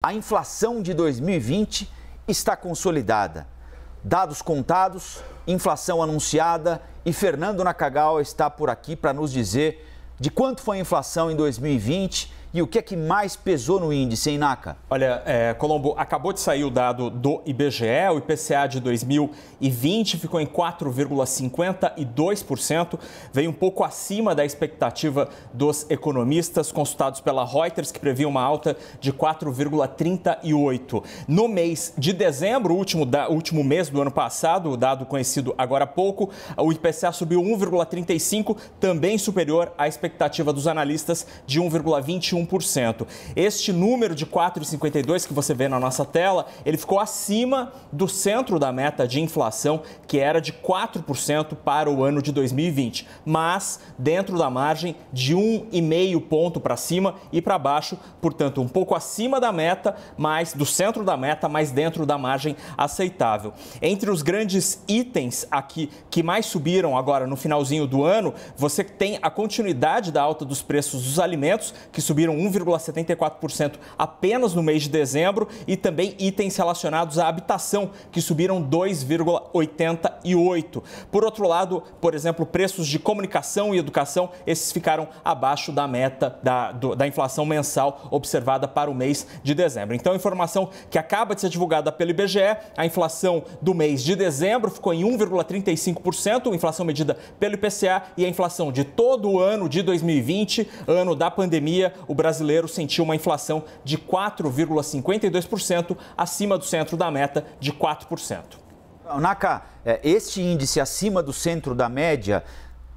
A inflação de 2020 está consolidada. Dados contados, inflação anunciada e Fernando Nakagawa está por aqui para nos dizer de quanto foi a inflação em 2020 e o que é que mais pesou no índice, hein, Naka? Olha, é, Colombo, acabou de sair o dado do IBGE, o IPCA de 2020 ficou em 4,52%, veio um pouco acima da expectativa dos economistas consultados pela Reuters, que previa uma alta de 4,38%. No mês de dezembro, último, da, último mês do ano passado, o dado conhecido agora há pouco, o IPCA subiu 1,35%, também superior à expectativa dos analistas de 1,21%. 21%. Este número de 4,52 que você vê na nossa tela, ele ficou acima do centro da meta de inflação, que era de 4% para o ano de 2020, mas dentro da margem de 1,5 ponto para cima e para baixo, portanto, um pouco acima da meta, mas do centro da meta, mas dentro da margem aceitável. Entre os grandes itens aqui que mais subiram agora no finalzinho do ano, você tem a continuidade da alta dos preços dos alimentos, que subiram subiram 1,74% apenas no mês de dezembro e também itens relacionados à habitação, que subiram 2,88%. Por outro lado, por exemplo, preços de comunicação e educação, esses ficaram abaixo da meta da, do, da inflação mensal observada para o mês de dezembro. Então, informação que acaba de ser divulgada pelo IBGE, a inflação do mês de dezembro ficou em 1,35%, inflação medida pelo IPCA e a inflação de todo o ano de 2020, ano da pandemia, o brasileiro sentiu uma inflação de 4,52%, acima do centro da meta de 4%. Naka, é, este índice acima do centro da média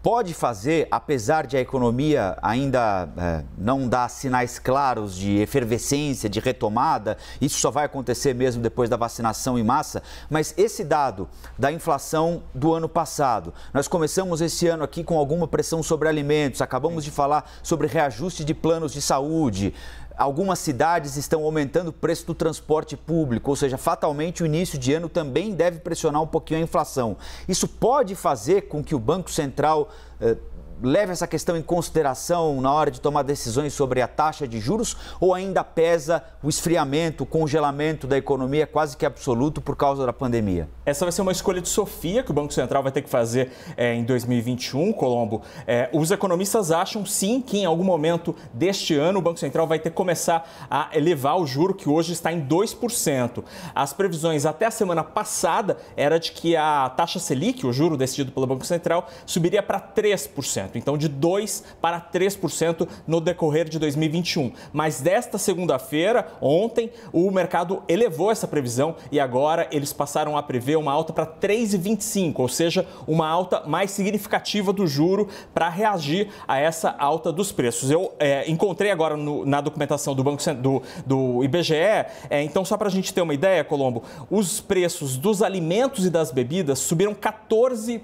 pode fazer, apesar de a economia ainda é, não dar sinais claros de efervescência, de retomada, isso só vai acontecer mesmo depois da vacinação em massa, mas esse dado da inflação do ano passado, nós começamos esse ano aqui com alguma pressão sobre alimentos, acabamos de falar sobre reajuste de planos de saúde, Algumas cidades estão aumentando o preço do transporte público, ou seja, fatalmente o início de ano também deve pressionar um pouquinho a inflação. Isso pode fazer com que o Banco Central eh, leva essa questão em consideração na hora de tomar decisões sobre a taxa de juros ou ainda pesa o esfriamento, o congelamento da economia quase que absoluto por causa da pandemia? Essa vai ser uma escolha de Sofia que o Banco Central vai ter que fazer é, em 2021, Colombo. É, os economistas acham sim que em algum momento deste ano o Banco Central vai ter que começar a elevar o juro que hoje está em 2%. As previsões até a semana passada era de que a taxa Selic, o juro decidido pelo Banco Central, subiria para 3% então de 2 para 3% no decorrer de 2021. Mas desta segunda-feira, ontem, o mercado elevou essa previsão e agora eles passaram a prever uma alta para 3,25, ou seja, uma alta mais significativa do juro para reagir a essa alta dos preços. Eu é, encontrei agora no, na documentação do Banco do, do IBGE, é, então só para a gente ter uma ideia, Colombo, os preços dos alimentos e das bebidas subiram 14%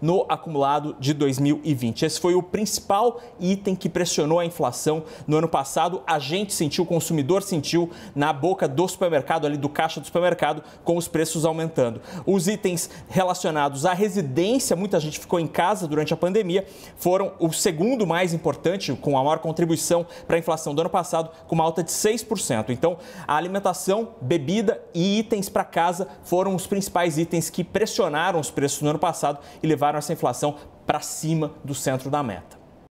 no acumulado de 2021. 2020. Esse foi o principal item que pressionou a inflação no ano passado. A gente sentiu, o consumidor sentiu na boca do supermercado, ali do caixa do supermercado, com os preços aumentando. Os itens relacionados à residência, muita gente ficou em casa durante a pandemia, foram o segundo mais importante, com a maior contribuição para a inflação do ano passado, com uma alta de 6%. Então, a alimentação, bebida e itens para casa foram os principais itens que pressionaram os preços no ano passado e levaram essa inflação para cima do centro da meta.